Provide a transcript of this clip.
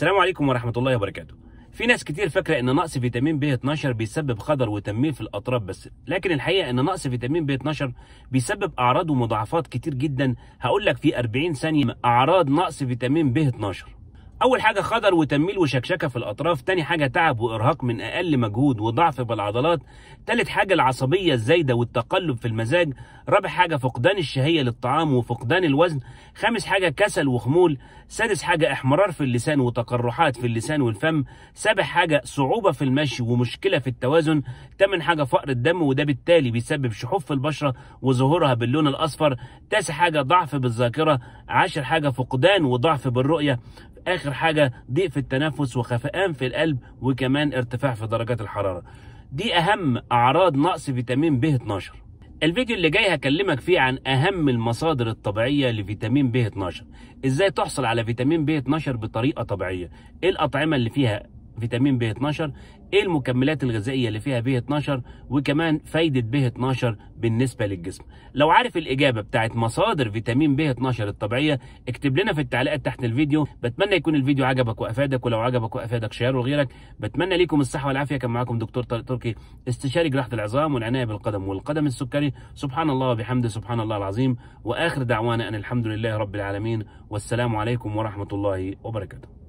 السلام عليكم ورحمة الله وبركاته في ناس كتير فاكرة ان نقص فيتامين ب 12 بيسبب خدر وتنميل في الاطراف بس لكن الحقيقة ان نقص فيتامين ب 12 بيسبب اعراض ومضاعفات كتير جدا هقول لك في 40 ثانية اعراض نقص فيتامين ب 12 اول حاجه خضر وتميل وشكشكه في الاطراف تاني حاجه تعب وارهاق من اقل مجهود وضعف بالعضلات تالت حاجه العصبيه الزايده والتقلب في المزاج رابع حاجه فقدان الشهيه للطعام وفقدان الوزن خامس حاجه كسل وخمول سادس حاجه احمرار في اللسان وتقرحات في اللسان والفم سابع حاجه صعوبه في المشي ومشكله في التوازن تامن حاجه فقر الدم وده بالتالي بيسبب شحوب في البشره وظهورها باللون الاصفر تاسع حاجه ضعف بالذاكره عاشر حاجه فقدان وضعف بالرؤيه اخر حاجه ضيق في التنفس وخفقان في القلب وكمان ارتفاع في درجات الحراره دي اهم اعراض نقص فيتامين ب 12 الفيديو اللي جاي هكلمك فيه عن اهم المصادر الطبيعيه لفيتامين ب 12 ازاي تحصل على فيتامين ب 12 بطريقه طبيعيه ايه الاطعمه اللي فيها فيتامين ب 12 ايه المكملات الغذائيه اللي فيها ب 12 وكمان فايده ب 12 بالنسبه للجسم لو عارف الاجابه بتاعت مصادر فيتامين ب 12 الطبيعيه اكتب لنا في التعليقات تحت الفيديو بتمنى يكون الفيديو عجبك وافادك ولو عجبك وافادك شيره لغيرك بتمنى ليكم الصحه والعافيه كان معاكم دكتور طارق تركي استشاري جراحه العظام والعنايه بالقدم والقدم السكري سبحان الله وبحمده سبحان الله العظيم واخر دعوانا ان الحمد لله رب العالمين والسلام عليكم ورحمه الله وبركاته